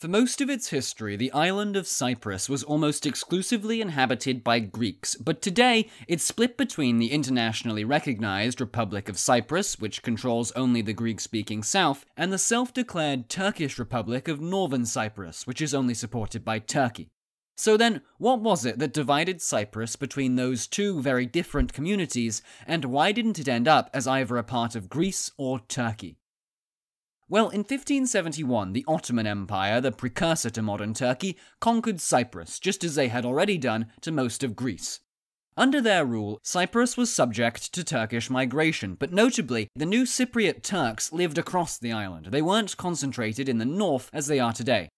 For most of its history, the island of Cyprus was almost exclusively inhabited by Greeks, but today it's split between the internationally recognized Republic of Cyprus, which controls only the Greek speaking south, and the self declared Turkish Republic of Northern Cyprus, which is only supported by Turkey. So then, what was it that divided Cyprus between those two very different communities, and why didn't it end up as either a part of Greece or Turkey? Well, in 1571, the Ottoman Empire, the precursor to modern Turkey, conquered Cyprus, just as they had already done to most of Greece. Under their rule, Cyprus was subject to Turkish migration, but notably, the new Cypriot Turks lived across the island. They weren't concentrated in the north as they are today.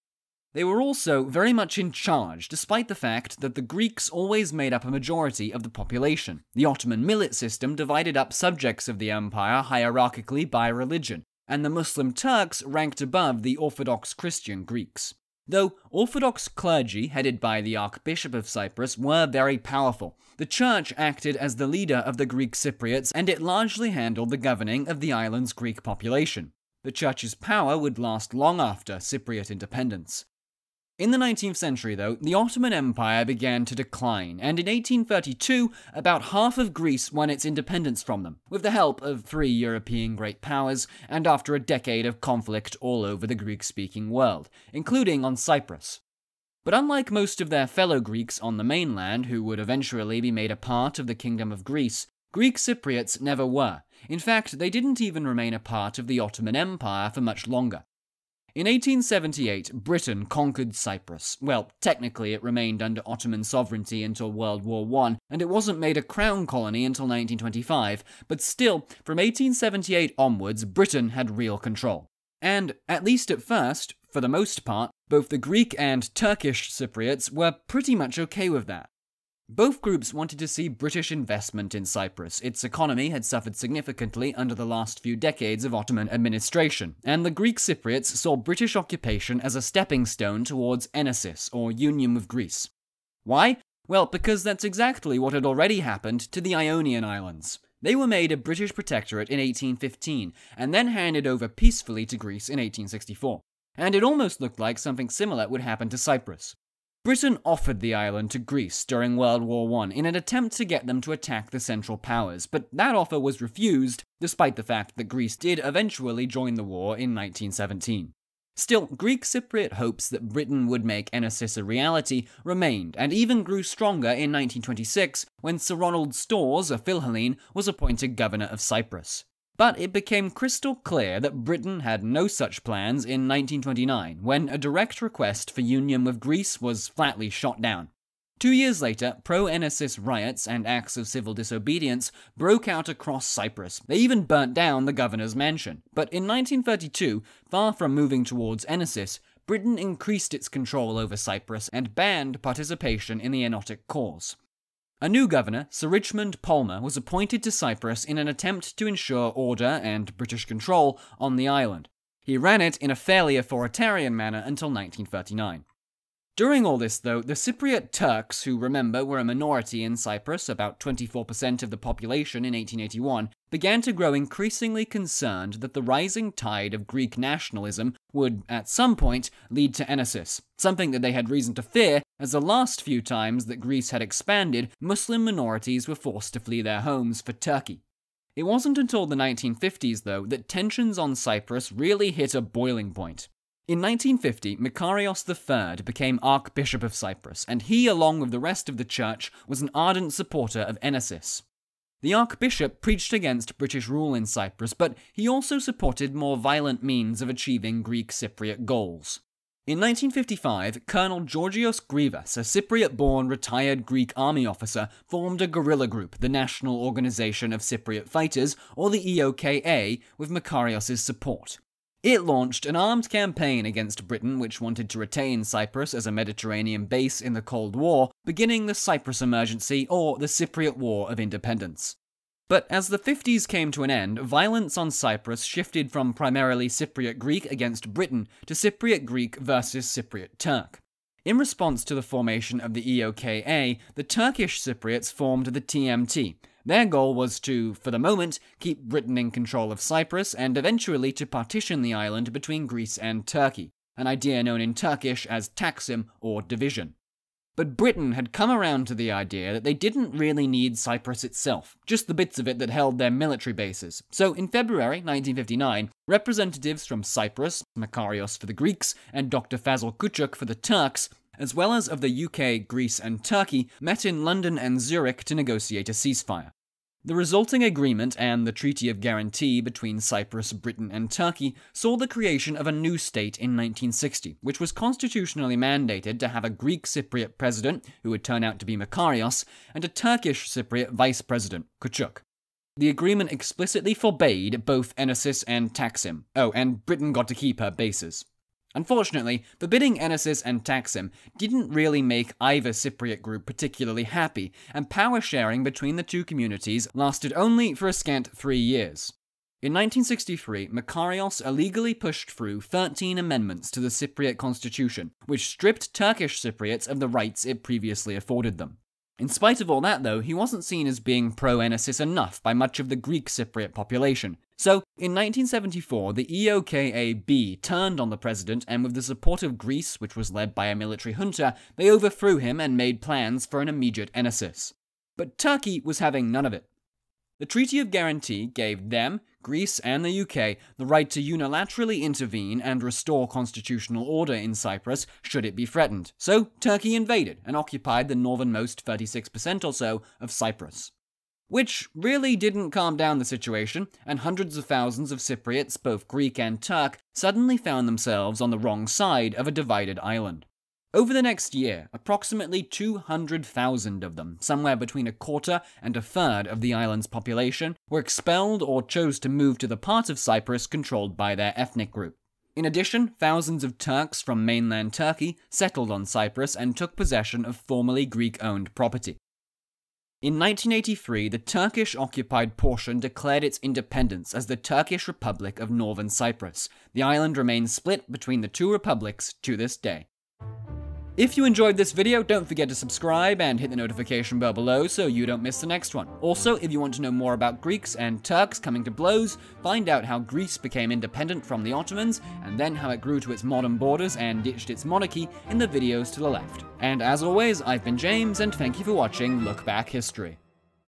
They were also very much in charge, despite the fact that the Greeks always made up a majority of the population. The Ottoman millet system divided up subjects of the empire hierarchically by religion and the Muslim Turks ranked above the Orthodox Christian Greeks. Though Orthodox clergy, headed by the Archbishop of Cyprus, were very powerful, the church acted as the leader of the Greek Cypriots and it largely handled the governing of the island's Greek population. The church's power would last long after Cypriot independence. In the 19th century, though, the Ottoman Empire began to decline, and in 1832, about half of Greece won its independence from them, with the help of three European great powers, and after a decade of conflict all over the Greek speaking world, including on Cyprus. But unlike most of their fellow Greeks on the mainland, who would eventually be made a part of the Kingdom of Greece, Greek Cypriots never were. In fact, they didn't even remain a part of the Ottoman Empire for much longer, in 1878, Britain conquered Cyprus. Well, technically, it remained under Ottoman sovereignty until World War I, and it wasn't made a crown colony until 1925, but still, from 1878 onwards, Britain had real control. And, at least at first, for the most part, both the Greek and Turkish Cypriots were pretty much okay with that. Both groups wanted to see British investment in Cyprus. Its economy had suffered significantly under the last few decades of Ottoman administration, and the Greek Cypriots saw British occupation as a stepping stone towards enesis, or union with Greece. Why? Well, because that's exactly what had already happened to the Ionian Islands. They were made a British protectorate in 1815, and then handed over peacefully to Greece in 1864. And it almost looked like something similar would happen to Cyprus. Britain offered the island to Greece during World War I in an attempt to get them to attack the Central Powers, but that offer was refused, despite the fact that Greece did eventually join the war in 1917. Still, Greek Cypriot hopes that Britain would make Enesis a reality remained, and even grew stronger in 1926 when Sir Ronald Stores, a Philhellene, was appointed governor of Cyprus. But it became crystal clear that Britain had no such plans in 1929, when a direct request for union with Greece was flatly shot down. Two years later, pro Enesis riots and acts of civil disobedience broke out across Cyprus. They even burnt down the governor's mansion. But in 1932, far from moving towards Enesis, Britain increased its control over Cyprus and banned participation in the Enotic cause. A new governor, Sir Richmond Palmer, was appointed to Cyprus in an attempt to ensure order and British control on the island. He ran it in a fairly authoritarian manner until 1939. During all this, though, the Cypriot Turks, who remember were a minority in Cyprus, about 24% of the population in 1881, began to grow increasingly concerned that the rising tide of Greek nationalism would, at some point, lead to enosis. something that they had reason to fear, as the last few times that Greece had expanded, Muslim minorities were forced to flee their homes for Turkey. It wasn't until the 1950s, though, that tensions on Cyprus really hit a boiling point. In 1950, Makarios III became Archbishop of Cyprus, and he, along with the rest of the church, was an ardent supporter of Enesis. The Archbishop preached against British rule in Cyprus, but he also supported more violent means of achieving Greek Cypriot goals. In 1955, Colonel Georgios Grivas, a Cypriot born retired Greek army officer, formed a guerrilla group, the National Organization of Cypriot Fighters, or the EOKA, with Makarios' support. It launched an armed campaign against Britain, which wanted to retain Cyprus as a Mediterranean base in the Cold War, beginning the Cyprus Emergency or the Cypriot War of Independence. But as the 50s came to an end, violence on Cyprus shifted from primarily Cypriot Greek against Britain to Cypriot Greek versus Cypriot Turk. In response to the formation of the EOKA, the Turkish Cypriots formed the TMT, their goal was to, for the moment, keep Britain in control of Cyprus and eventually to partition the island between Greece and Turkey, an idea known in Turkish as taksim or division. But Britain had come around to the idea that they didn't really need Cyprus itself, just the bits of it that held their military bases. So in February 1959, representatives from Cyprus, Makarios for the Greeks, and Dr. Fazıl Kuchuk for the Turks, as well as of the UK, Greece, and Turkey, met in London and Zurich to negotiate a ceasefire. The resulting agreement and the Treaty of Guarantee between Cyprus, Britain, and Turkey saw the creation of a new state in 1960, which was constitutionally mandated to have a Greek Cypriot president, who would turn out to be Makarios, and a Turkish Cypriot vice president, Kuchuk. The agreement explicitly forbade both Enosis and Taksim. Oh, and Britain got to keep her bases. Unfortunately, forbidding Enesis and taxim didn't really make either Cypriot group particularly happy, and power sharing between the two communities lasted only for a scant three years. In 1963, Makarios illegally pushed through 13 amendments to the Cypriot constitution, which stripped Turkish Cypriots of the rights it previously afforded them. In spite of all that, though, he wasn't seen as being pro Enesis enough by much of the Greek Cypriot population. So, in 1974, the EOKAB turned on the president, and with the support of Greece, which was led by a military junta, they overthrew him and made plans for an immediate Enesis. But Turkey was having none of it. The Treaty of Guarantee gave them, Greece, and the UK the right to unilaterally intervene and restore constitutional order in Cyprus should it be threatened. So, Turkey invaded and occupied the northernmost 36% or so of Cyprus. Which really didn't calm down the situation, and hundreds of thousands of Cypriots, both Greek and Turk, suddenly found themselves on the wrong side of a divided island. Over the next year, approximately 200,000 of them, somewhere between a quarter and a third of the island's population, were expelled or chose to move to the part of Cyprus controlled by their ethnic group. In addition, thousands of Turks from mainland Turkey settled on Cyprus and took possession of formerly Greek owned property. In 1983, the Turkish occupied portion declared its independence as the Turkish Republic of Northern Cyprus. The island remains split between the two republics to this day. If you enjoyed this video, don't forget to subscribe and hit the notification bell below so you don't miss the next one. Also, if you want to know more about Greeks and Turks coming to blows, find out how Greece became independent from the Ottomans, and then how it grew to its modern borders and ditched its monarchy in the videos to the left. And as always, I've been James, and thank you for watching Look Back History.